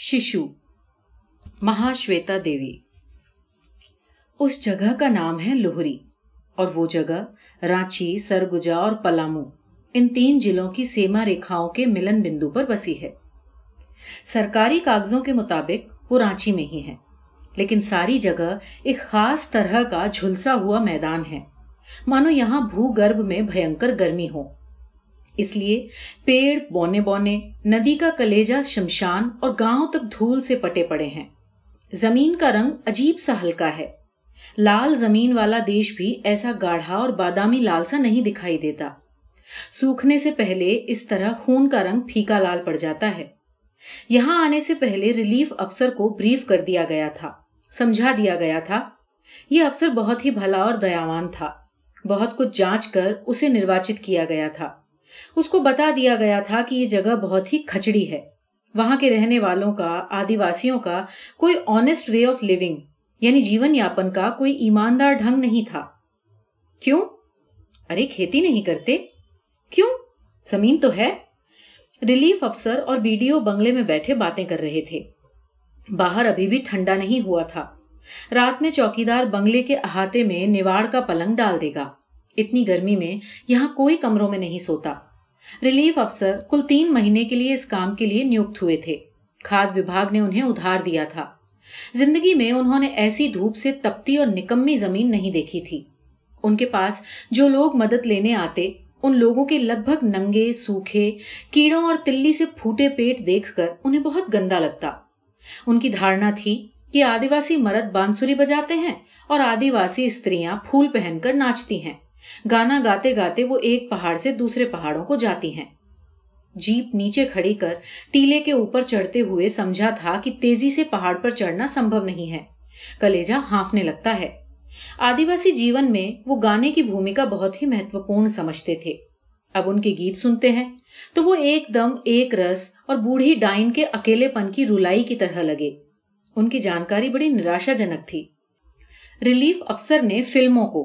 शिशु महाश्वेता देवी उस जगह का नाम है लोहरी और वो जगह रांची सरगुजा और पलामू इन तीन जिलों की सीमा रेखाओं के मिलन बिंदु पर बसी है सरकारी कागजों के मुताबिक वो रांची में ही है लेकिन सारी जगह एक खास तरह का झुलसा हुआ मैदान है मानो यहां भूगर्भ में भयंकर गर्मी हो इसलिए पेड़ बौने बौने नदी का कलेजा शमशान और गांव तक धूल से पटे पड़े हैं जमीन का रंग अजीब सा हल्का है लाल जमीन वाला देश भी ऐसा गाढ़ा और बादामी लाल सा नहीं दिखाई देता सूखने से पहले इस तरह खून का रंग फीका लाल पड़ जाता है यहां आने से पहले रिलीफ अफसर को ब्रीफ कर दिया गया था समझा दिया गया था यह अफसर बहुत ही भला और दयावान था बहुत कुछ जांच कर उसे निर्वाचित किया गया था उसको बता दिया गया था कि ये जगह बहुत ही खचड़ी है वहां के रहने वालों का आदिवासियों का कोई ऑनेस्ट वे ऑफ लिविंग यानी जीवन यापन का कोई ईमानदार ढंग नहीं था क्यों अरे खेती नहीं करते क्यों जमीन तो है रिलीफ अफसर और बीडीओ बंगले में बैठे बातें कर रहे थे बाहर अभी भी ठंडा नहीं हुआ था रात में चौकीदार बंगले के अहाते में निवाड़ का पलंग डाल देगा इतनी गर्मी में यहां कोई कमरों में नहीं सोता रिलीफ अफसर कुल तीन महीने के लिए इस काम के लिए नियुक्त हुए थे खाद विभाग ने उन्हें उधार दिया था जिंदगी में उन्होंने ऐसी धूप से तपती और निकम्मी जमीन नहीं देखी थी उनके पास जो लोग मदद लेने आते उन लोगों के लगभग नंगे सूखे कीड़ों और तिल्ली से फूटे पेट देखकर उन्हें बहुत गंदा लगता उनकी धारणा थी कि आदिवासी मर्द बांसुरी बजाते हैं और आदिवासी स्त्रियां फूल पहनकर नाचती हैं गाना गाते गाते वो एक पहाड़ से दूसरे पहाड़ों को जाती हैं जीप नीचे खड़ी कर टीले के ऊपर चढ़ते हुए समझा था कि तेजी से पहाड़ पर चढ़ना संभव नहीं है कलेजा हाफने लगता है आदिवासी जीवन में वो गाने की भूमिका बहुत ही महत्वपूर्ण समझते थे अब उनके गीत सुनते हैं तो वो एकदम एक रस और बूढ़ी डाइन के अकेलेपन की रुलाई की तरह लगे उनकी जानकारी बड़ी निराशाजनक थी रिलीफ अफसर ने फिल्मों को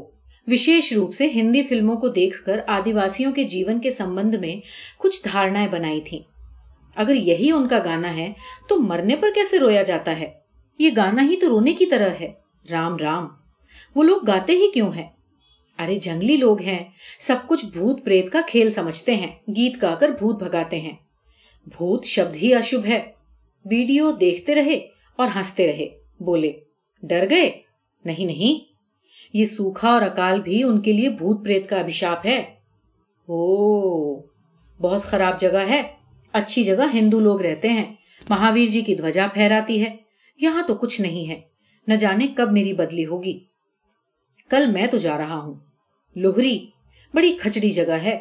विशेष रूप से हिंदी फिल्मों को देखकर आदिवासियों के जीवन के संबंध में कुछ धारणाएं बनाई थी अगर यही उनका गाना है तो मरने पर कैसे रोया जाता है ये गाना ही तो रोने की तरह है राम राम वो लोग गाते ही क्यों हैं अरे जंगली लोग हैं सब कुछ भूत प्रेत का खेल समझते हैं गीत गाकर भूत भगाते हैं भूत शब्द ही अशुभ है वीडियो देखते रहे और हंसते रहे बोले डर गए नहीं नहीं ये सूखा और अकाल भी उनके लिए भूत प्रेत का अभिशाप है ओ बहुत खराब जगह है अच्छी जगह हिंदू लोग रहते हैं महावीर जी की ध्वजा फहराती है यहां तो कुछ नहीं है न जाने कब मेरी बदली होगी कल मैं तो जा रहा हूं लोहरी बड़ी खचड़ी जगह है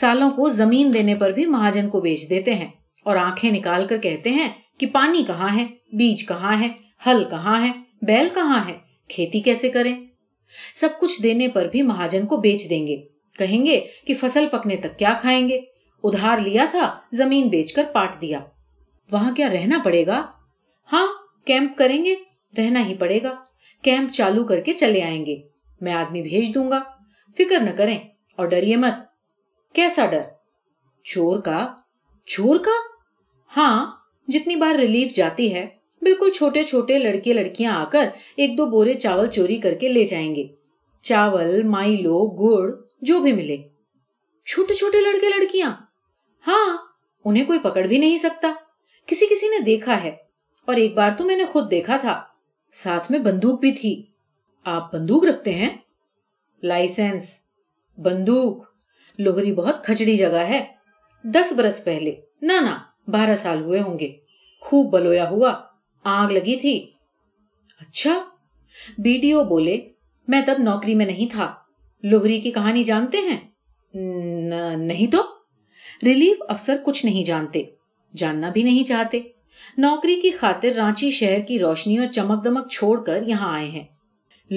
सालों को जमीन देने पर भी महाजन को बेच देते हैं और आंखें निकाल कर कहते हैं कि पानी कहाँ है बीज कहाँ है हल कहाँ है बैल कहाँ है खेती कैसे करें सब कुछ देने पर भी महाजन को बेच देंगे कहेंगे कि फसल पकने तक क्या खाएंगे उधार लिया था जमीन बेचकर पाट दिया वहां क्या रहना पड़ेगा हाँ कैंप करेंगे रहना ही पड़ेगा कैंप चालू करके चले आएंगे मैं आदमी भेज दूंगा फिक्र न करें और डरिए मत कैसा डर चोर का चोर का हाँ जितनी बार रिलीफ जाती है बिल्कुल छोटे छोटे लड़के लड़कियां आकर एक दो बोरे चावल चोरी करके ले जाएंगे चावल माइलो गुड़ जो भी मिले छोटे छोटे लड़के लड़कियां हाँ उन्हें कोई पकड़ भी नहीं सकता किसी किसी ने देखा है और एक बार तो मैंने खुद देखा था साथ में बंदूक भी थी आप बंदूक रखते हैं लाइसेंस बंदूक लोहरी बहुत खचड़ी जगह है दस बरस पहले ना ना बारह साल हुए होंगे खूब बलोया हुआ आग लगी थी अच्छा बीडीओ बोले मैं तब नौकरी में नहीं था लोहरी की कहानी जानते हैं न, नहीं तो रिलीफ अफसर कुछ नहीं जानते जानना भी नहीं चाहते नौकरी की खातिर रांची शहर की रोशनी और चमक दमक छोड़कर यहां आए हैं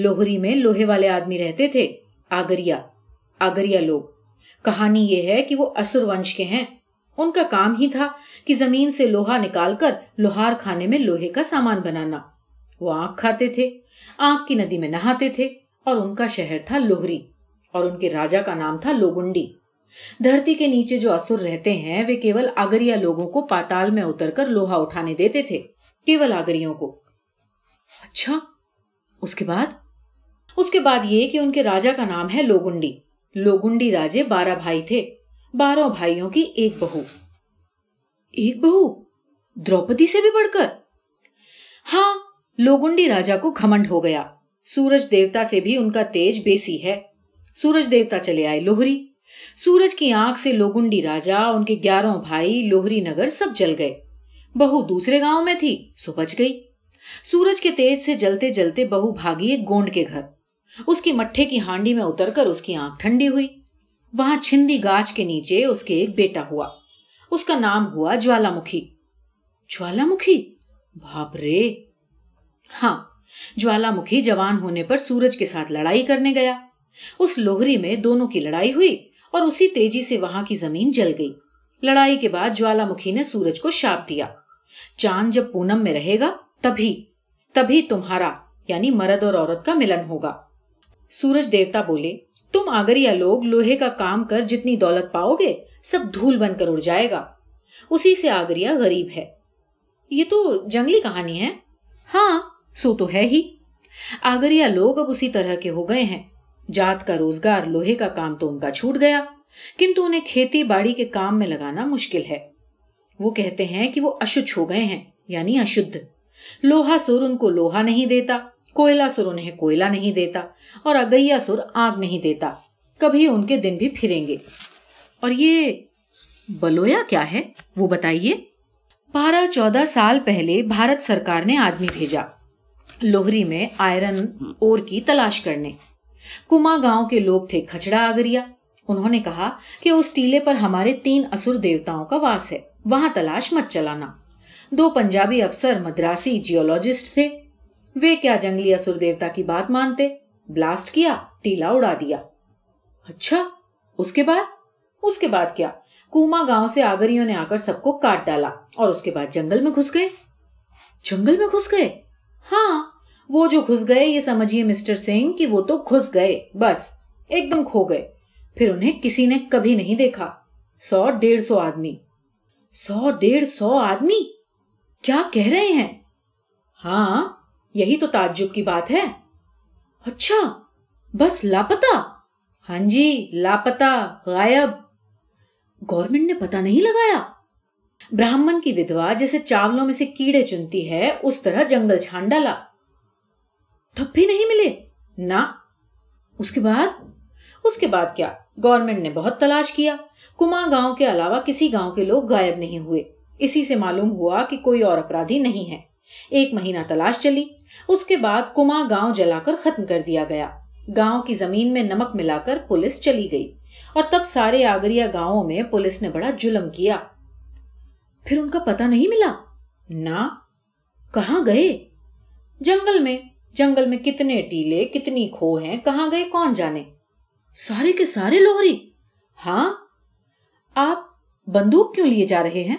लोहरी में लोहे वाले आदमी रहते थे आगरिया आगरिया लोग कहानी यह है कि वो असुर वंश के हैं उनका काम ही था कि जमीन से लोहा निकालकर लोहार खाने में लोहे का सामान बनाना वो आंख खाते थे आंख की नदी में नहाते थे और उनका शहर था लोहरी और उनके राजा का नाम था लोगुंडी धरती के नीचे जो असुर रहते हैं वे केवल आगरिया लोगों को पाताल में उतरकर लोहा उठाने देते थे केवल आगरियों को अच्छा उसके बाद उसके बाद ये कि उनके राजा का नाम है लोगुंडी लोगुंडी राजे बारह भाई थे बारह भाइयों की एक बहू एक बहू द्रौपदी से भी बढ़कर हां लोगुंडी राजा को घमंड हो गया सूरज देवता से भी उनका तेज बेसी है सूरज देवता चले आए लोहरी सूरज की आंख से लोगुंडी राजा उनके ग्यारह भाई लोहरी नगर सब जल गए बहू दूसरे गांव में थी सो बच गई सूरज के तेज से जलते जलते बहू भागी एक गोंड के घर उसकी मट्ठे की हांडी में उतरकर उसकी आंख ठंडी हुई वहां छिंदी गाछ के नीचे उसके एक बेटा हुआ उसका नाम हुआ ज्वालामुखी ज्वालामुखी भापरे हां ज्वालामुखी जवान होने पर सूरज के साथ लड़ाई करने गया उस लोहरी में दोनों की लड़ाई हुई और उसी तेजी से वहां की जमीन जल गई लड़ाई के बाद ज्वालामुखी ने सूरज को शाप दिया चांद जब पूनम में रहेगा तभी तभी तुम्हारा यानी मर्द और औरत का मिलन होगा सूरज देवता बोले तुम आगरिया लोग लोहे का काम कर जितनी दौलत पाओगे सब धूल बनकर उड़ जाएगा उसी से आगरिया गरीब है ये तो जंगली कहानी है हाँ सो तो है ही आगरिया लोग अब उसी तरह के हो गए हैं जात का रोजगार लोहे का काम तो उनका छूट गया किंतु उन्हें खेती बाड़ी के काम में लगाना मुश्किल है वो कहते हैं कि वो अशुच हो गए हैं यानी अशुद्ध लोहा सुर उनको लोहा नहीं देता कोयला सुर उन्हें कोयला नहीं देता और अगैया सुर आग नहीं देता कभी उनके दिन भी फिरेंगे और ये बलोया क्या है वो बताइए बारह चौदह साल पहले भारत सरकार ने आदमी भेजा लोहरी में आयरन ओर की तलाश करने कुमा गांव के लोग थे खचड़ा आगरिया उन्होंने कहा कि उस टीले पर हमारे तीन असुर देवताओं का वास है वहां तलाश मत चलाना दो पंजाबी अफसर मद्रासी जियोलॉजिस्ट थे वे क्या जंगली असुर देवता की बात मानते ब्लास्ट किया टीला उड़ा दिया अच्छा उसके बाद उसके बाद क्या कुमा गांव से आगरियों ने आकर सबको काट डाला और उसके बाद जंगल में घुस गए जंगल में घुस गए हाँ वो जो घुस गए ये समझिए मिस्टर सिंह कि वो तो घुस गए बस एकदम खो गए फिर उन्हें किसी ने कभी नहीं देखा सौ डेढ़ सौ आदमी सौ डेढ़ सौ आदमी क्या कह रहे हैं हाँ यही तो ताज्जुब की बात है अच्छा बस लापता हां जी लापता गायब गवर्नमेंट ने पता नहीं लगाया ब्राह्मण की विधवा जैसे चावलों में से कीड़े चुनती है उस तरह जंगल छान डाला तब भी नहीं मिले ना उसके बाद उसके बाद क्या गवर्नमेंट ने बहुत तलाश किया कुमा गांव के अलावा किसी गांव के लोग गायब नहीं हुए इसी से मालूम हुआ कि कोई और अपराधी नहीं है एक महीना तलाश चली उसके बाद कुमा गांव जलाकर खत्म कर दिया गया गांव की जमीन में नमक मिलाकर पुलिस चली गई और तब सारे आगरिया गांवों में पुलिस ने बड़ा जुलम किया फिर उनका पता नहीं मिला ना कहाँ गए जंगल में जंगल में कितने टीले कितनी खो हैं कहाँ गए कौन जाने सारे के सारे लोहरी हां आप बंदूक क्यों लिए जा रहे हैं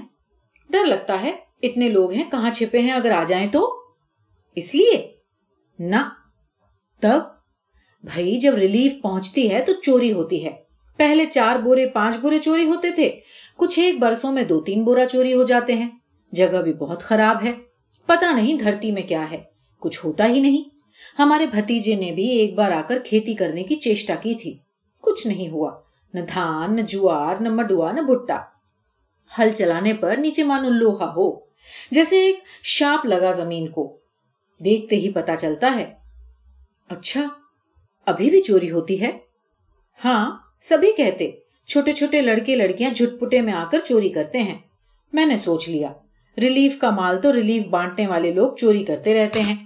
डर लगता है इतने लोग हैं कहां छिपे हैं अगर आ जाएं तो इसलिए ना तब भाई जब रिलीफ पहुंचती है तो चोरी होती है पहले चार बोरे पांच बोरे चोरी होते थे कुछ एक बरसों में दो तीन बोरा चोरी हो जाते हैं जगह भी बहुत खराब है पता नहीं धरती में क्या है कुछ होता ही नहीं हमारे भतीजे ने भी एक बार आकर खेती करने की चेष्टा की थी कुछ नहीं हुआ न धान न जुआर न मडुआ न भुट्टा हल चलाने पर नीचे मानो लोहा हो जैसे एक शाप लगा जमीन को देखते ही पता चलता है अच्छा अभी भी चोरी होती है हाँ सभी कहते छोटे छोटे लड़के लड़कियां झुटपुटे में आकर चोरी करते हैं मैंने सोच लिया रिलीफ का माल तो रिलीफ बांटने वाले लोग चोरी करते रहते हैं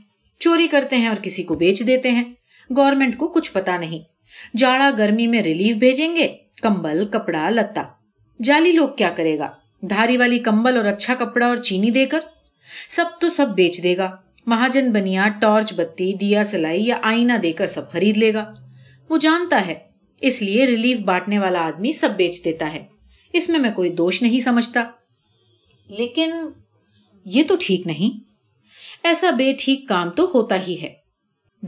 चोरी करते हैं और किसी को बेच देते हैं गवर्नमेंट को कुछ पता नहीं जाड़ा गर्मी में रिलीफ भेजेंगे कंबल कपड़ा लत्ता जाली लोग क्या करेगा धारी वाली कंबल और अच्छा कपड़ा और चीनी देकर सब तो सब बेच देगा महाजन बनिया टॉर्च बत्ती दिया सलाई या आईना देकर सब खरीद लेगा वो जानता है इसलिए रिलीफ बांटने वाला आदमी सब बेच देता है इसमें मैं कोई दोष नहीं समझता लेकिन ये तो ठीक नहीं ऐसा बेठीक काम तो होता ही है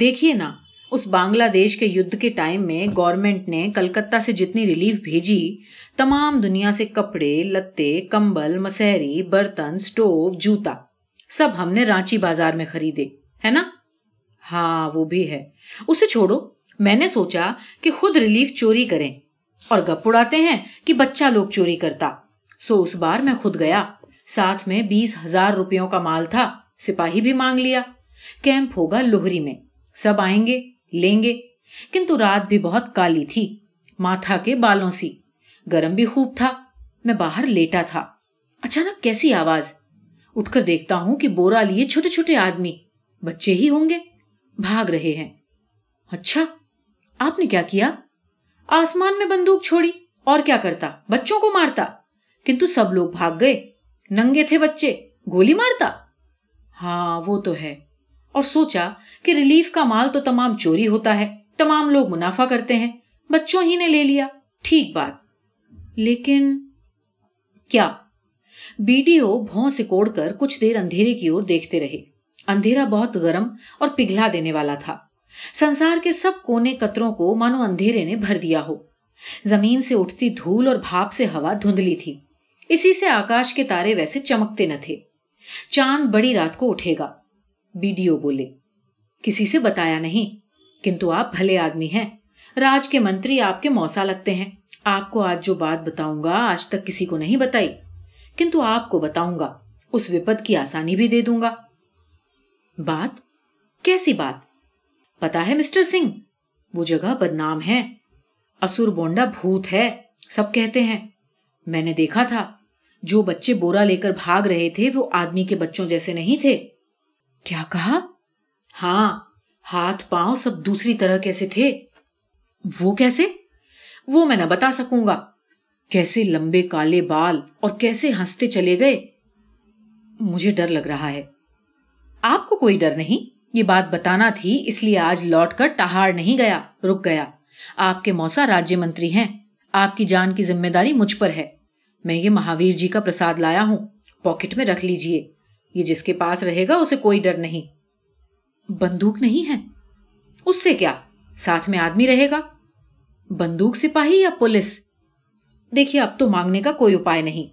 देखिए ना उस बांग्लादेश के युद्ध के टाइम में गवर्नमेंट ने कलकत्ता से जितनी रिलीफ भेजी तमाम दुनिया से कपड़े लत्ते कंबल मसहरी बर्तन स्टोव जूता सब हमने रांची बाजार में खरीदे है ना हाँ वो भी है उसे छोड़ो मैंने सोचा कि खुद रिलीफ चोरी करें और गप उड़ाते हैं कि बच्चा लोग चोरी करता सो उस बार मैं खुद गया साथ में बीस हजार रुपयों का माल था सिपाही भी मांग लिया कैंप होगा लोहरी में सब आएंगे लेंगे किंतु रात भी बहुत काली थी माथा के बालों सी गरम भी खूब था मैं बाहर लेटा था अचानक कैसी आवाज उठकर देखता हूं कि बोरा लिए छोटे छोटे आदमी बच्चे ही होंगे भाग रहे हैं अच्छा आपने क्या किया आसमान में बंदूक छोड़ी और क्या करता बच्चों को मारता किंतु सब लोग भाग गए नंगे थे बच्चे गोली मारता हाँ वो तो है और सोचा कि रिलीफ का माल तो तमाम चोरी होता है तमाम लोग मुनाफा करते हैं बच्चों ही ने ले लिया ठीक बात लेकिन क्या बीडीओ भौं कोड़कर कुछ देर अंधेरे की ओर देखते रहे अंधेरा बहुत गर्म और पिघला देने वाला था संसार के सब कोने कतरों को मानो अंधेरे ने भर दिया हो जमीन से उठती धूल और भाप से हवा धुंधली थी इसी से आकाश के तारे वैसे चमकते न थे चांद बड़ी रात को उठेगा बीडीओ बोले किसी से बताया नहीं किंतु आप भले आदमी हैं राज के मंत्री आपके मौसा लगते हैं आपको आज जो बात बताऊंगा आज तक किसी को नहीं बताई किंतु आपको बताऊंगा उस विपद की आसानी भी दे दूंगा बात कैसी बात पता है मिस्टर सिंह वो जगह बदनाम है असुर बोंडा भूत है सब कहते हैं मैंने देखा था जो बच्चे बोरा लेकर भाग रहे थे वो आदमी के बच्चों जैसे नहीं थे क्या कहा हां हाथ पांव सब दूसरी तरह कैसे थे वो कैसे वो मैं ना बता सकूंगा कैसे लंबे काले बाल और कैसे हंसते चले गए मुझे डर लग रहा है आपको कोई डर नहीं ये बात बताना थी इसलिए आज लौटकर टहाड़ नहीं गया रुक गया आपके मौसा राज्य मंत्री हैं आपकी जान की जिम्मेदारी मुझ पर है मैं ये महावीर जी का प्रसाद लाया हूं पॉकेट में रख लीजिए ये जिसके पास रहेगा उसे कोई डर नहीं बंदूक नहीं है उससे क्या साथ में आदमी रहेगा बंदूक सिपाही या पुलिस देखिए अब तो मांगने का कोई उपाय नहीं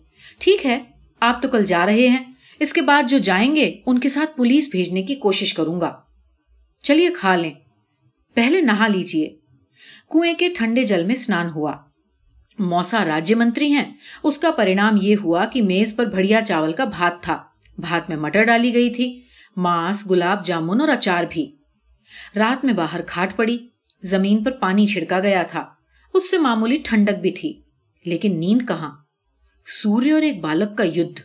ठीक है आप तो कल जा रहे हैं इसके बाद जो जाएंगे उनके साथ पुलिस भेजने की कोशिश करूंगा चलिए खा लें पहले नहा लीजिए कुएं के ठंडे जल में स्नान हुआ मौसा राज्य मंत्री हैं उसका परिणाम यह हुआ कि मेज पर भड़िया चावल का भात था भात में मटर डाली गई थी मांस गुलाब जामुन और अचार भी रात में बाहर खाट पड़ी जमीन पर पानी छिड़का गया था उससे मामूली ठंडक भी थी लेकिन नींद कहां सूर्य और एक बालक का युद्ध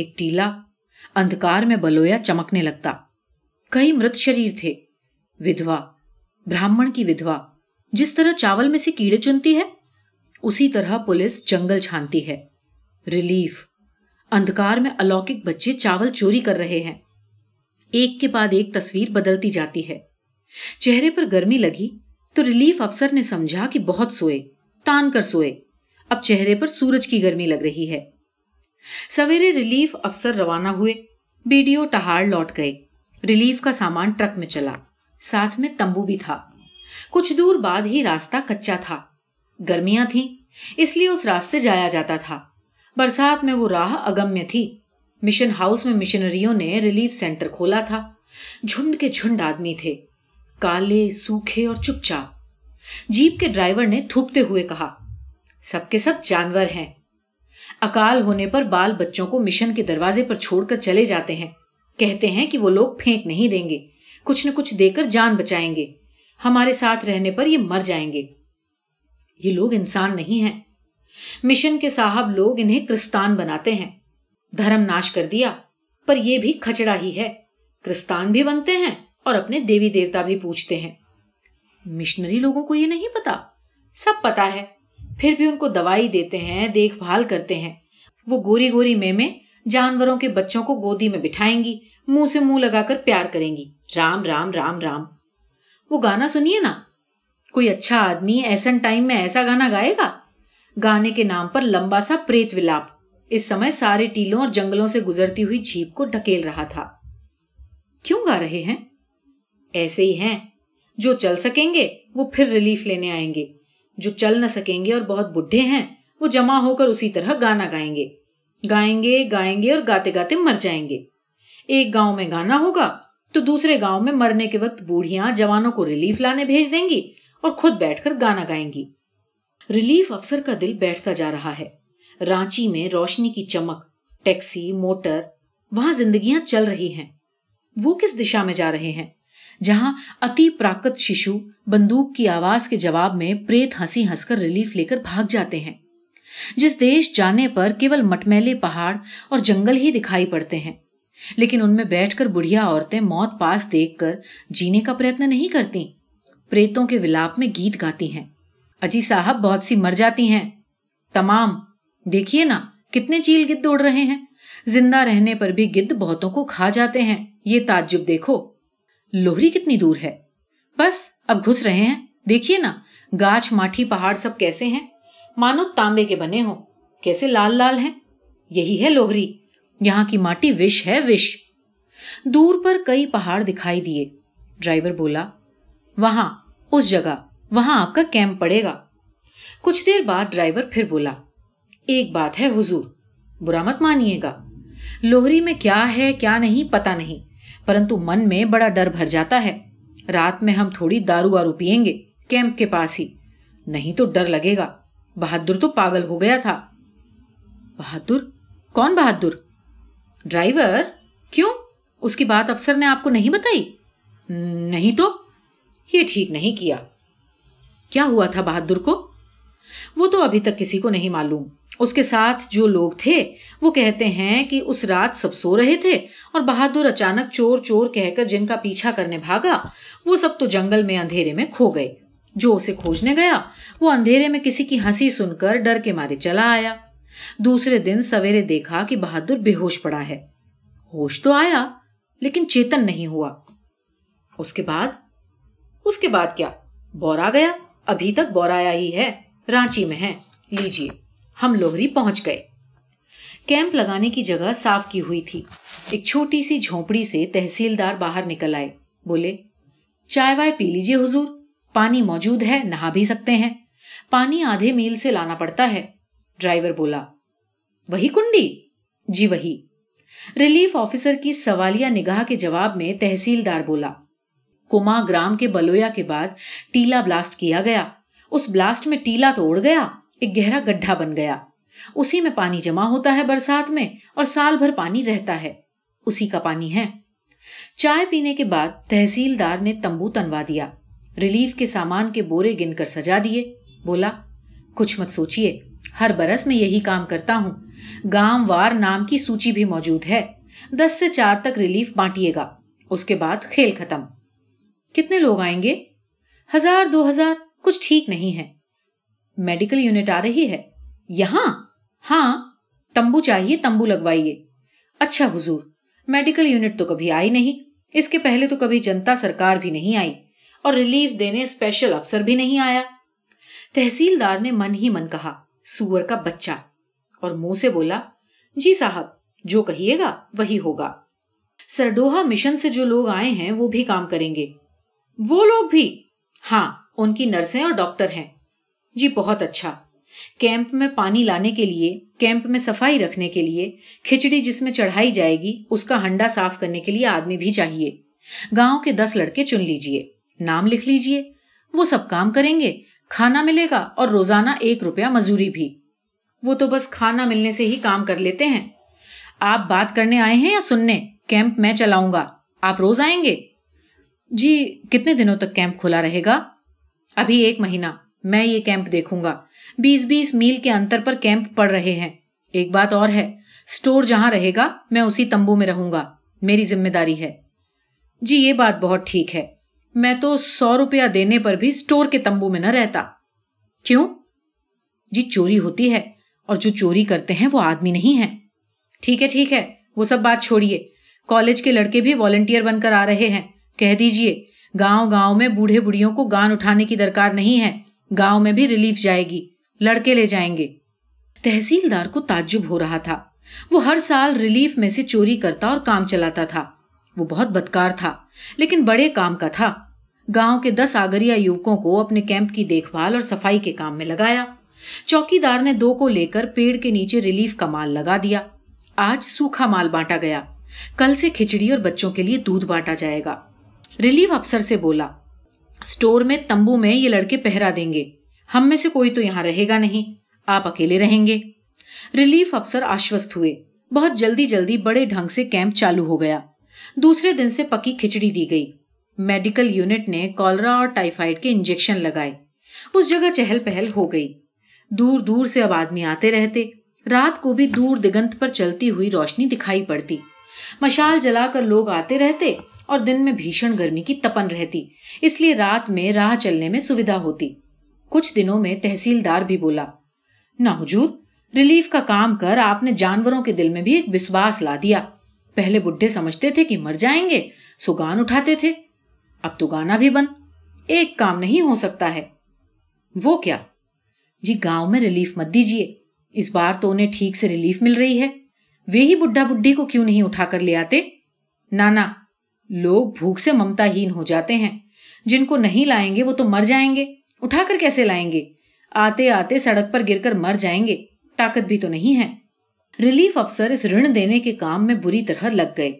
एक टीला अंधकार में बलोया चमकने लगता कई मृत शरीर थे विधवा ब्राह्मण की विधवा जिस तरह चावल में से कीड़े चुनती है उसी तरह पुलिस जंगल छानती है रिलीफ अंधकार में अलौकिक बच्चे चावल चोरी कर रहे हैं एक के बाद एक तस्वीर बदलती जाती है चेहरे पर गर्मी लगी तो रिलीफ अफसर ने समझा कि बहुत सोए तान कर सोए अब चेहरे पर सूरज की गर्मी लग रही है सवेरे रिलीफ अफसर रवाना हुए बीडीओ टहाड़ लौट गए रिलीफ का सामान ट्रक में चला साथ में तंबू भी था कुछ दूर बाद ही रास्ता कच्चा था गर्मियां थी इसलिए उस रास्ते जाया जाता था बरसात में वो राह अगम्य थी मिशन हाउस में मिशनरियों ने रिलीफ सेंटर खोला था झुंड के झुंड आदमी थे काले सूखे और चुपचाप जीप के ड्राइवर ने थूकते हुए कहा सबके सब जानवर हैं अकाल होने पर बाल बच्चों को मिशन के दरवाजे पर छोड़कर चले जाते हैं कहते हैं कि वो लोग फेंक नहीं देंगे कुछ न कुछ देकर जान बचाएंगे हमारे साथ रहने पर ये मर जाएंगे ये लोग इंसान नहीं हैं मिशन के साहब लोग इन्हें क्रिस्तान बनाते हैं धर्म नाश कर दिया पर यह भी खचड़ा ही है क्रिस्तान भी बनते हैं और अपने देवी देवता भी पूछते हैं मिशनरी लोगों को यह नहीं पता सब पता है फिर भी उनको दवाई देते हैं देखभाल करते हैं वो गोरी गोरी में जानवरों के बच्चों को गोदी में बिठाएंगी मुंह से मुंह लगाकर प्यार करेंगी राम राम राम राम वो गाना सुनिए ना कोई अच्छा आदमी ऐसन टाइम में ऐसा गाना गाएगा गाने के नाम पर लंबा सा प्रेत विलाप इस समय सारे टीलों और जंगलों से गुजरती हुई जीप को ढकेल रहा था क्यों गा रहे हैं ऐसे ही हैं जो चल सकेंगे वो फिर रिलीफ लेने आएंगे जो चल न सकेंगे और बहुत बुढ़े हैं वो जमा होकर उसी तरह गाना गाएंगे गाएंगे गाएंगे और गाते गाते मर जाएंगे एक गांव में गाना होगा तो दूसरे गांव में मरने के वक्त बूढ़ियां जवानों को रिलीफ लाने भेज देंगी और खुद बैठकर गाना गाएंगी रिलीफ अफसर का दिल बैठता जा रहा है रांची में रोशनी की चमक टैक्सी मोटर वहां जिंदगी चल रही हैं वो किस दिशा में जा रहे हैं जहां अति प्राकृत शिशु बंदूक की आवाज के जवाब में प्रेत हंसी हंसकर रिलीफ लेकर भाग जाते हैं जिस देश जाने पर केवल मटमैले पहाड़ और जंगल ही दिखाई पड़ते हैं लेकिन उनमें बैठकर बुढ़िया औरतें मौत पास देखकर जीने का प्रयत्न नहीं करती प्रेतों के विलाप में गीत गाती हैं अजी साहब बहुत सी मर जाती हैं तमाम देखिए ना कितने चील गिद्ध उड़ रहे हैं जिंदा रहने पर भी गिद्ध बहुतों को खा जाते हैं ये ताज्जुब देखो लोहरी कितनी दूर है बस अब घुस रहे हैं देखिए ना गाछ माठी पहाड़ सब कैसे हैं मानो तांबे के बने हो कैसे लाल लाल हैं यही है लोहरी यहाँ की माटी विष है विष दूर पर कई पहाड़ दिखाई दिए ड्राइवर बोला वहां उस जगह वहां आपका कैंप पड़ेगा कुछ देर बाद ड्राइवर फिर बोला एक बात है हुजूर बुरा मत मानिएगा लोहरी में क्या है क्या नहीं पता नहीं परंतु मन में बड़ा डर भर जाता है रात में हम थोड़ी दारू वारू पियेंगे कैंप के पास ही नहीं तो डर लगेगा बहादुर तो पागल हो गया था बहादुर कौन बहादुर ड्राइवर क्यों उसकी बात अफसर ने आपको नहीं बताई नहीं तो ये ठीक नहीं किया क्या हुआ था बहादुर को वो तो अभी तक किसी को नहीं मालूम उसके साथ जो लोग थे वो कहते हैं कि उस रात सब सो रहे थे और बहादुर अचानक चोर चोर कहकर जिनका पीछा करने भागा वो सब तो जंगल में अंधेरे में खो गए जो उसे खोजने गया वो अंधेरे में किसी की हंसी सुनकर डर के मारे चला आया दूसरे दिन सवेरे देखा कि बहादुर बेहोश पड़ा है होश तो आया लेकिन चेतन नहीं हुआ उसके बाद उसके बाद क्या बोरा गया अभी तक बौराया ही है रांची में है लीजिए हम लोहरी पहुंच गए कैंप लगाने की जगह साफ की हुई थी एक छोटी सी झोपड़ी से तहसीलदार बाहर निकल आए बोले चाय वाय पी लीजिए हुजूर पानी मौजूद है नहा भी सकते हैं पानी आधे मील से लाना पड़ता है ड्राइवर बोला वही कुंडी जी वही रिलीफ ऑफिसर की सवालिया निगाह के जवाब में तहसीलदार बोला कुमा ग्राम के बलोया के बाद टीला ब्लास्ट किया गया उस ब्लास्ट में टीला तो उड़ गया एक गहरा गड्ढा बन गया उसी में पानी जमा होता है बरसात में और साल भर पानी रहता है उसी का पानी है चाय पीने के बाद तहसीलदार ने तंबू तनवा दिया रिलीफ के सामान के बोरे गिनकर सजा दिए बोला कुछ मत सोचिए हर बरस में यही काम करता हूं गांव वार नाम की सूची भी मौजूद है दस से चार तक रिलीफ बांटिएगा उसके बाद खेल खत्म कितने लोग आएंगे हजार दो हजार कुछ ठीक नहीं है मेडिकल यूनिट आ रही है यहां हां तंबू चाहिए तंबू लगवाइए अच्छा हुजूर मेडिकल यूनिट तो कभी आई नहीं इसके पहले तो कभी जनता सरकार भी नहीं आई और रिलीफ देने स्पेशल अफसर भी नहीं आया तहसीलदार ने मन ही मन कहा सुअर का बच्चा और मुंह से बोला जी साहब जो कहिएगा वही होगा सरडोहा मिशन से जो लोग आए हैं वो भी काम करेंगे वो लोग भी हां उनकी नर्सें और डॉक्टर हैं जी बहुत अच्छा कैंप में पानी लाने के लिए कैंप में सफाई रखने के लिए खिचड़ी जिसमें चढ़ाई जाएगी उसका हंडा साफ करने के लिए आदमी भी चाहिए गांव के दस लड़के चुन लीजिए नाम लिख लीजिए वो सब काम करेंगे खाना मिलेगा और रोजाना एक रुपया मजूरी भी वो तो बस खाना मिलने से ही काम कर लेते हैं आप बात करने आए हैं या सुनने कैंप मैं चलाऊंगा आप रोज आएंगे जी कितने दिनों तक कैंप खुला रहेगा अभी एक महीना मैं ये कैंप देखूंगा बीस बीस मील के अंतर पर कैंप पड़ रहे हैं एक बात और है स्टोर जहां रहेगा मैं उसी तंबू में रहूंगा मेरी जिम्मेदारी है जी ये बात बहुत ठीक है मैं तो सौ रुपया देने पर भी स्टोर के तंबू में न रहता क्यों जी चोरी होती है और जो चोरी करते हैं वो आदमी नहीं है ठीक है ठीक है वो सब बात छोड़िए कॉलेज के लड़के भी वॉलेंटियर बनकर आ रहे हैं कह दीजिए गांव गांव में बूढ़े बुढ़ियों को गान उठाने की दरकार नहीं है गांव में भी रिलीफ जाएगी लड़के ले जाएंगे तहसीलदार को ताज्जुब हो रहा था वो हर साल रिलीफ में से चोरी करता और काम चलाता था वो बहुत बदकार था लेकिन बड़े काम का था गांव के दस आगरिया युवकों को अपने कैंप की देखभाल और सफाई के काम में लगाया चौकीदार ने दो को लेकर पेड़ के नीचे रिलीफ का माल लगा दिया आज सूखा माल बांटा गया कल से खिचड़ी और बच्चों के लिए दूध बांटा जाएगा रिलीफ अफसर से बोला स्टोर में तंबू में ये लड़के पहरा देंगे हम में से कोई तो यहां रहेगा नहीं आप अकेले रहेंगे रिलीफ अफसर आश्वस्त हुए बहुत जल्दी जल्दी बड़े ढंग से कैंप चालू हो गया दूसरे दिन से पकी खिचड़ी दी गई मेडिकल यूनिट ने कॉलरा और टाइफाइड के इंजेक्शन लगाए उस जगह चहल पहल हो गई दूर दूर से अब आदमी आते रहते रात को भी दूर दिगंत पर चलती हुई रोशनी दिखाई पड़ती मशाल जलाकर लोग आते रहते और दिन में भीषण गर्मी की तपन रहती इसलिए रात में राह चलने में सुविधा होती कुछ दिनों में तहसीलदार भी बोला ना हुजूर रिलीफ का काम कर आपने जानवरों के दिल में भी एक विश्वास ला दिया पहले बुढ़े समझते थे कि मर जाएंगे सुगान उठाते थे अब तो गाना भी बन एक काम नहीं हो सकता है वो क्या जी गांव में रिलीफ मत दीजिए इस बार तो उन्हें ठीक से रिलीफ मिल रही है वे ही बुढ़ा बुढ़ी को क्यों नहीं उठाकर ले आते नाना लोग भूख से ममताहीन हो जाते हैं जिनको नहीं लाएंगे वो तो मर जाएंगे उठाकर कैसे लाएंगे आते आते सड़क पर गिरकर मर जाएंगे ताकत भी तो नहीं है रिलीफ अफसर इस ऋण देने के काम में बुरी तरह लग गए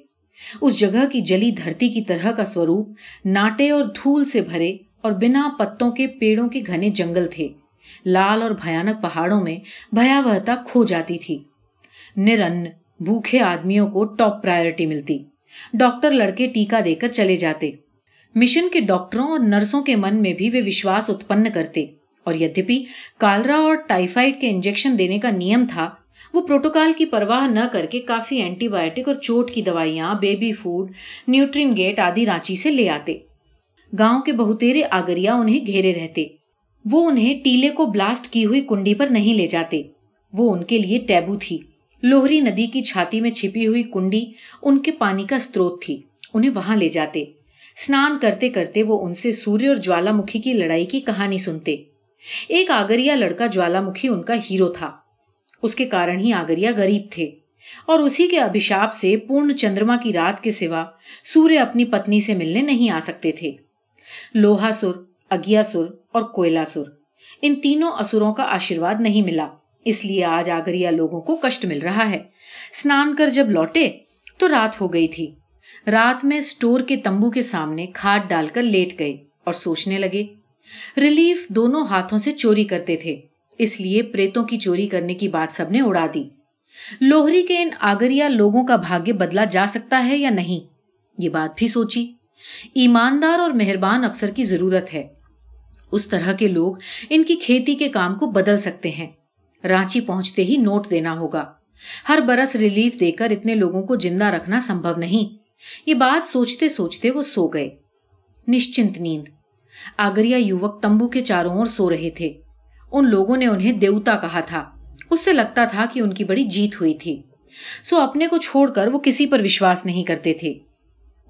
उस जगह की जली धरती की तरह का स्वरूप नाटे और धूल से भरे और बिना पत्तों के पेड़ों के घने जंगल थे लाल और भयानक पहाड़ों में भयावहता खो जाती थी निरन्न भूखे आदमियों को टॉप प्रायोरिटी मिलती डॉक्टर लड़के टीका देकर चले जाते मिशन के डॉक्टरों और नर्सों के मन में भी वे विश्वास उत्पन्न करते और यद्यपि कालरा और टाइफाइड के इंजेक्शन देने का नियम था वो प्रोटोकॉल की परवाह न करके काफी एंटीबायोटिक और चोट की दवाइयां बेबी फूड न्यूट्रिन गेट आदि रांची से ले आते गांव के बहुतेरे आगरिया उन्हें घेरे रहते वो उन्हें टीले को ब्लास्ट की हुई कुंडी पर नहीं ले जाते वो उनके लिए टैबू थी लोहरी नदी की छाती में छिपी हुई कुंडी उनके पानी का स्रोत थी उन्हें वहां ले जाते स्नान करते करते वो उनसे सूर्य और ज्वालामुखी की लड़ाई की कहानी सुनते एक आगरिया लड़का ज्वालामुखी उनका हीरो था उसके कारण ही आगरिया गरीब थे और उसी के अभिशाप से पूर्ण चंद्रमा की रात के सिवा सूर्य अपनी पत्नी से मिलने नहीं आ सकते थे लोहासुर अगियासुर और कोयलासुर इन तीनों असुरों का आशीर्वाद नहीं मिला इसलिए आज आगरिया लोगों को कष्ट मिल रहा है स्नान कर जब लौटे तो रात हो गई थी रात में स्टोर के तंबू के सामने खाद डालकर लेट गए और सोचने लगे रिलीफ दोनों हाथों से चोरी करते थे इसलिए प्रेतों की चोरी करने की बात सबने उड़ा दी लोहरी के इन आगरिया लोगों का भाग्य बदला जा सकता है या नहीं ये बात भी सोची ईमानदार और मेहरबान अफसर की जरूरत है उस तरह के लोग इनकी खेती के काम को बदल सकते हैं रांची पहुंचते ही नोट देना होगा हर बरस रिलीफ देकर इतने लोगों को जिंदा रखना संभव नहीं ये बात सोचते सोचते वो सो गए निश्चिंत नींद आगरिया युवक तंबू के चारों ओर सो रहे थे उन लोगों ने उन्हें देवता कहा था उससे लगता था कि उनकी बड़ी जीत हुई थी सो अपने को छोड़कर वो किसी पर विश्वास नहीं करते थे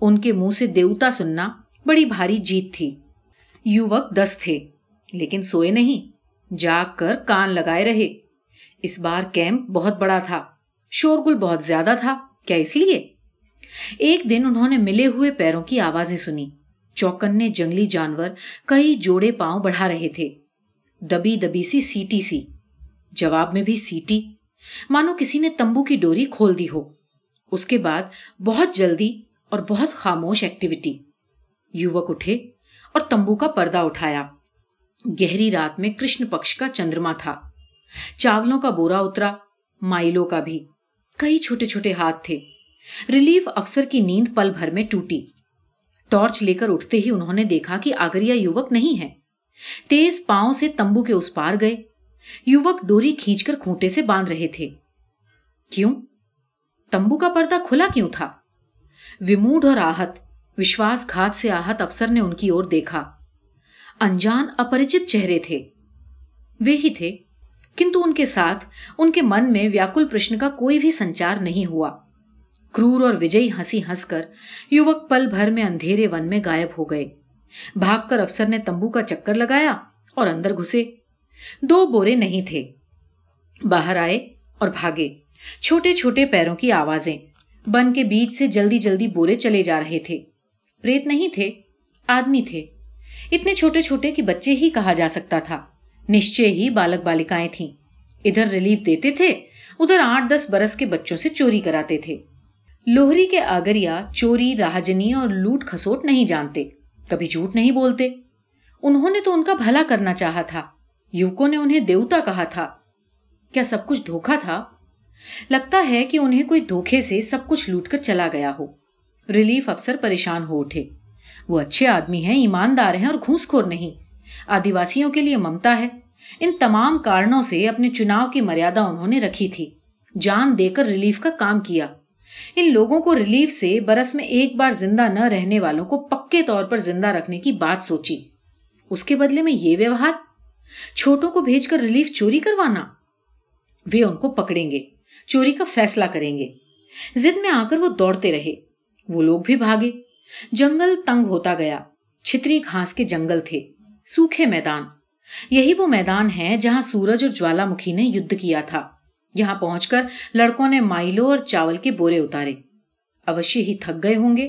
उनके मुंह से देवता सुनना बड़ी भारी जीत थी युवक दस थे लेकिन सोए नहीं जाग कर कान लगाए रहे इस बार कैंप बहुत बड़ा था शोरगुल बहुत ज्यादा था क्या इसलिए एक दिन उन्होंने मिले हुए पैरों की आवाजें सुनी चौकन्ने जंगली जानवर कई जोड़े पांव बढ़ा रहे थे दबी दबी सी सीटी सी जवाब में भी सीटी मानो किसी ने तंबू की डोरी खोल दी हो उसके बाद बहुत जल्दी और बहुत खामोश एक्टिविटी युवक उठे और तंबू का पर्दा उठाया गहरी रात में कृष्ण पक्ष का चंद्रमा था चावलों का बोरा उतरा माइलों का भी कई छोटे छोटे हाथ थे रिलीफ अफसर की नींद पल भर में टूटी टॉर्च लेकर उठते ही उन्होंने देखा कि आगरिया युवक नहीं है तेज पांव से तंबू के उस पार गए युवक डोरी खींचकर खूंटे से बांध रहे थे क्यों तंबू का पर्दा खुला क्यों था विमूढ़ और आहत विश्वासघात से आहत अफसर ने उनकी ओर देखा अनजान अपरिचित चेहरे थे वे ही थे किंतु उनके साथ उनके मन में व्याकुल प्रश्न का कोई भी संचार नहीं हुआ क्रूर और विजयी हंसी हंसकर युवक पल भर में अंधेरे वन में गायब हो गए भागकर अफसर ने तंबू का चक्कर लगाया और अंदर घुसे दो बोरे नहीं थे बाहर आए और भागे छोटे छोटे पैरों की आवाजें बन के बीच से जल्दी जल्दी बोरे चले जा रहे थे प्रेत नहीं थे आदमी थे इतने छोटे छोटे कि बच्चे ही कहा जा सकता था निश्चय ही बालक बालिकाएं थीं इधर रिलीफ देते थे उधर आठ दस बरस के बच्चों से चोरी कराते थे लोहरी के आगरिया चोरी राहजनी और लूट खसोट नहीं जानते कभी झूठ नहीं बोलते उन्होंने तो उनका भला करना चाहा था युवकों ने उन्हें देवता कहा था क्या सब कुछ धोखा था लगता है कि उन्हें कोई धोखे से सब कुछ लूटकर चला गया हो रिलीफ अफसर परेशान हो उठे वो अच्छे आदमी हैं ईमानदार हैं और घूसखोर नहीं आदिवासियों के लिए ममता है इन तमाम कारणों से अपने चुनाव की मर्यादा उन्होंने रखी थी जान देकर रिलीफ का काम किया इन लोगों को रिलीफ से बरस में एक बार जिंदा न रहने वालों को पक्के तौर पर जिंदा रखने की बात सोची उसके बदले में ये व्यवहार छोटों को भेजकर रिलीफ चोरी करवाना वे उनको पकड़ेंगे चोरी का फैसला करेंगे जिद में आकर वो दौड़ते रहे वो लोग भी भागे जंगल तंग होता गया छित्री घास के जंगल थे सूखे मैदान यही वो मैदान है जहां सूरज और ज्वालामुखी ने युद्ध किया था यहां पहुंचकर लड़कों ने माइलो और चावल के बोरे उतारे अवश्य ही थक गए होंगे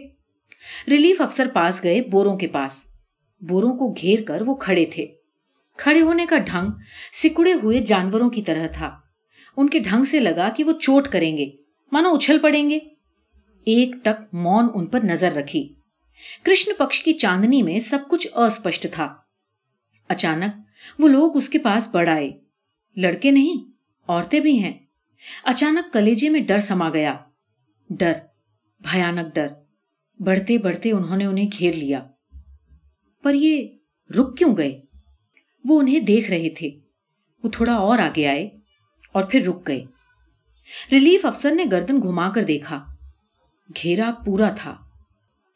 रिलीफ अफसर पास गए बोरों के पास बोरों को घेर कर वो खड़े थे खड़े होने का ढंग सिकुड़े हुए जानवरों की तरह था उनके ढंग से लगा कि वो चोट करेंगे मानो उछल पड़ेंगे एक टक मौन उन पर नजर रखी कृष्ण पक्ष की चांदनी में सब कुछ अस्पष्ट था अचानक वो लोग उसके पास बढ़ आए लड़के नहीं औरतें भी हैं अचानक कलेजे में डर समा गया डर भयानक डर बढ़ते बढ़ते उन्होंने उन्हें घेर लिया पर ये रुक क्यों गए वो उन्हें देख रहे थे वो थोड़ा और आगे आए और फिर रुक गए रिलीफ अफसर ने गर्दन घुमाकर देखा घेरा पूरा था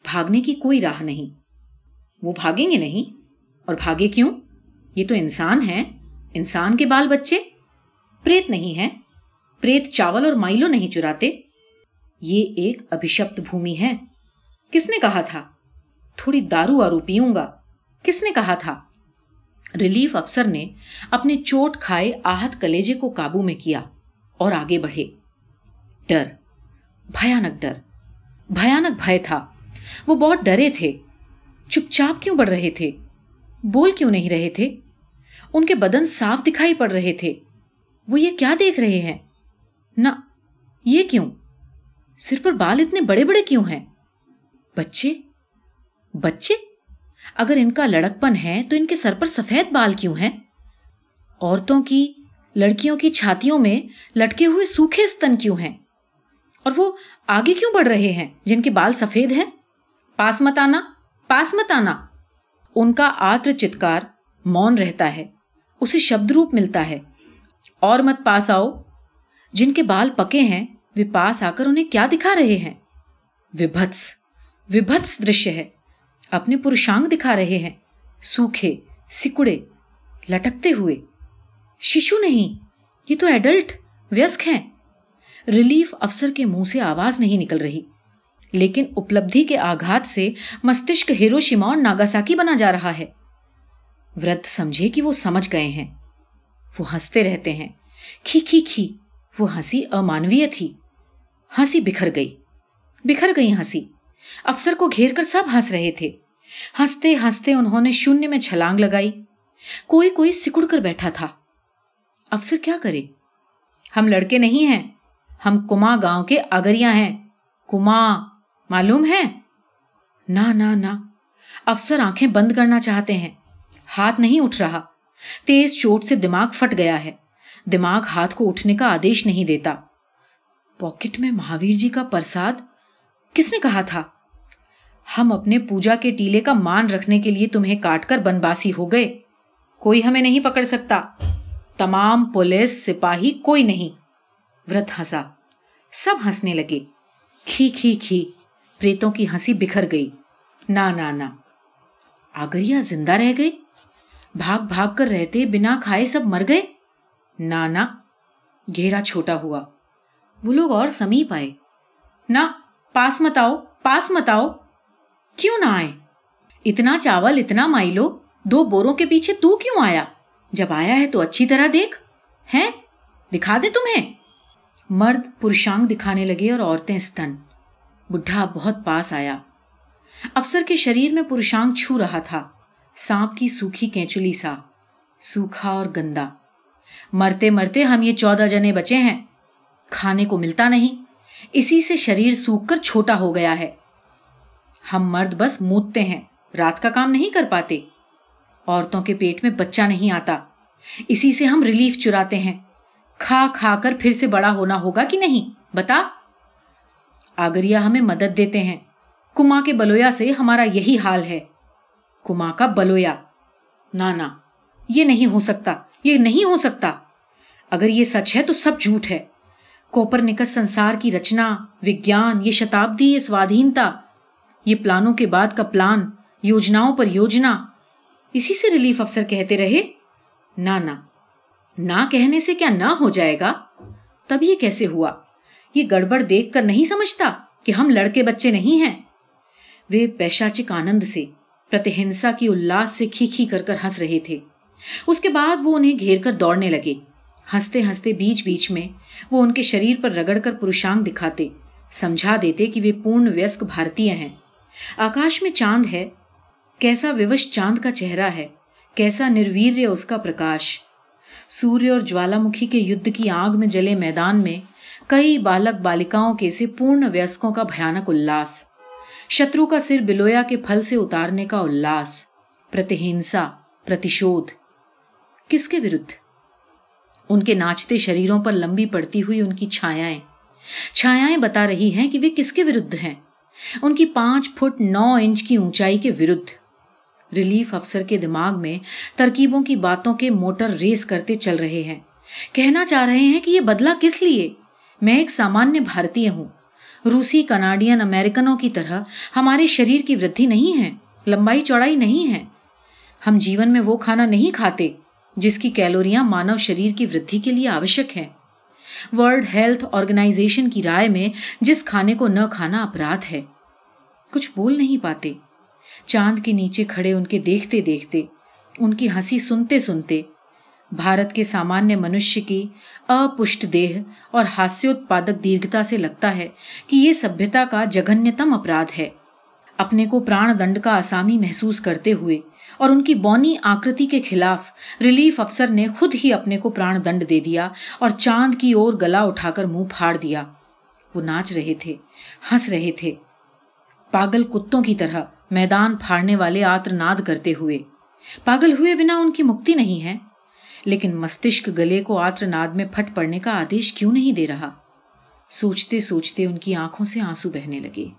भागने की कोई राह नहीं वो भागेंगे नहीं और भागे क्यों ये तो इंसान है इंसान के बाल बच्चे प्रेत नहीं है प्रेत चावल और माइलो नहीं चुराते ये एक अभिशप्त भूमि है किसने कहा था थोड़ी दारू आरू पीऊंगा किसने कहा था रिलीफ अफसर ने अपने चोट खाए आहत कलेजे को काबू में किया और आगे बढ़े डर भयानक डर भयानक भय था वो बहुत डरे थे चुपचाप क्यों बढ़ रहे थे बोल क्यों नहीं रहे थे उनके बदन साफ दिखाई पड़ रहे थे वो ये क्या देख रहे हैं ना ये क्यों सिर पर बाल इतने बड़े बड़े क्यों हैं बच्चे बच्चे अगर इनका लड़कपन है तो इनके सर पर सफेद बाल क्यों हैं औरतों की लड़कियों की छातियों में लटके हुए सूखे स्तन क्यों हैं और वो आगे क्यों बढ़ रहे हैं जिनके बाल सफेद हैं पास मत आना पास मत आना उनका आत्र चित्कार मौन रहता है उसे शब्द रूप मिलता है और मत पास आओ जिनके बाल पके हैं वे पास आकर उन्हें क्या दिखा रहे हैं विभत्स विभत्स दृश्य है अपने पुरुषांग दिखा रहे हैं सूखे सिकुड़े लटकते हुए शिशु नहीं ये तो एडल्ट व्यस्क हैं रिलीफ अफसर के मुंह से आवाज नहीं निकल रही लेकिन उपलब्धि के आघात से मस्तिष्क हिरोशिमा और नागासाकी बना जा रहा है वृद्ध समझे कि वो समझ गए हैं वो हंसते रहते हैं खी खी खी वो हंसी अमानवीय थी हंसी बिखर गई बिखर गई हंसी अफसर को घेर कर सब हंस रहे थे हंसते हंसते उन्होंने शून्य में छलांग लगाई कोई कोई सिकुड़ कर बैठा था अफसर क्या करे हम लड़के नहीं हैं हम कुमा गांव के अगरिया हैं कुमा मालूम है ना ना ना अफसर आंखें बंद करना चाहते हैं हाथ नहीं उठ रहा तेज चोट से दिमाग फट गया है दिमाग हाथ को उठने का आदेश नहीं देता पॉकेट में महावीर जी का प्रसाद किसने कहा था हम अपने पूजा के टीले का मान रखने के लिए तुम्हें काटकर बनबासी हो गए कोई हमें नहीं पकड़ सकता तमाम पुलिस सिपाही कोई नहीं व्रत हंसा सब हंसने लगे खी खी खी प्रेतों की हंसी बिखर गई ना ना ना आगरिया जिंदा रह गई भाग भाग कर रहते बिना खाए सब मर गए ना ना घेरा छोटा हुआ वो लोग और समीप आए ना पास मत आओ पास मत आओ क्यों ना आए इतना चावल इतना माइलो दो बोरों के पीछे तू क्यों आया जब आया है तो अच्छी तरह देख हैं दिखा दे तुम्हें मर्द पुरुषांग दिखाने लगे और औरतें स्तन बुढ़ा बहुत पास आया अफसर के शरीर में पुरुषांग छू रहा था सांप की सूखी कैचुली सा सूखा और गंदा मरते मरते हम ये चौदह जने बचे हैं खाने को मिलता नहीं इसी से शरीर सूख कर छोटा हो गया है हम मर्द बस मूतते हैं रात का काम नहीं कर पाते औरतों के पेट में बच्चा नहीं आता इसी से हम रिलीफ चुराते हैं खा खा कर फिर से बड़ा होना होगा कि नहीं बता आगरिया हमें मदद देते हैं कुमा के बलोया से हमारा यही हाल है कुमा का बलोया ना ना ये नहीं हो सकता ये नहीं हो सकता अगर ये सच है तो सब झूठ है कोपर निकस संसार की रचना विज्ञान ये शताब्दी ये स्वाधीनता ये प्लानों के बाद का प्लान योजनाओं पर योजना इसी से रिलीफ अफसर कहते रहे ना ना ना कहने से क्या ना हो जाएगा तब ये कैसे हुआ ये गड़बड़ देखकर नहीं समझता कि हम लड़के बच्चे नहीं हैं वे पैशाचिक आनंद से प्रतिहिंसा की उल्लास से खीखी कर कर हंस रहे थे उसके बाद वो उन्हें घेर कर दौड़ने लगे हंसते हंसते बीच बीच में वो उनके शरीर पर रगड़कर पुरुषांग दिखाते समझा देते कि वे पूर्ण व्यस्क भारतीय हैं आकाश में चांद है कैसा विवश चांद का चेहरा है कैसा निर्वीर्य उसका प्रकाश सूर्य और ज्वालामुखी के युद्ध की आग में जले मैदान में कई बालक बालिकाओं के से पूर्ण व्यस्कों का भयानक उल्लास शत्रु का सिर बिलोया के फल से उतारने का उल्लास प्रतिहिंसा प्रतिशोध किसके विरुद्ध उनके नाचते शरीरों पर लंबी पड़ती हुई उनकी छायाएं छायाएं बता रही हैं कि वे किसके विरुद्ध हैं उनकी पांच फुट नौ इंच की ऊंचाई के विरुद्ध रिलीफ अफसर के दिमाग में तरकीबों की बातों के मोटर रेस करते चल रहे हैं कहना चाह रहे हैं कि यह बदला किस लिए मैं एक सामान्य भारतीय हूं रूसी कनाडियन अमेरिकनों की तरह हमारे शरीर की वृद्धि नहीं है लंबाई चौड़ाई नहीं है हम जीवन में वो खाना नहीं खाते जिसकी कैलोरियां मानव शरीर की वृद्धि के लिए आवश्यक है वर्ल्ड हेल्थ ऑर्गेनाइजेशन की राय में जिस खाने को न खाना अपराध है कुछ बोल नहीं पाते चांद के नीचे खड़े उनके देखते देखते उनकी हंसी सुनते सुनते भारत के सामान्य मनुष्य की अपुष्ट देह और हास्योत्पादक दीर्घता से लगता है कि ये सभ्यता का जघन्यतम अपराध है अपने को प्राण दंड का आसामी महसूस करते हुए और उनकी बौनी आकृति के खिलाफ रिलीफ अफसर ने खुद ही अपने को प्राण दंड दे दिया और चांद की ओर गला उठाकर मुंह फाड़ दिया वो नाच रहे थे हंस रहे थे पागल कुत्तों की तरह मैदान फाड़ने वाले आत्रनाद करते हुए पागल हुए बिना उनकी मुक्ति नहीं है लेकिन मस्तिष्क गले को आत्र नाद में फट पड़ने का आदेश क्यों नहीं दे रहा सोचते सोचते उनकी आंखों से आंसू बहने लगे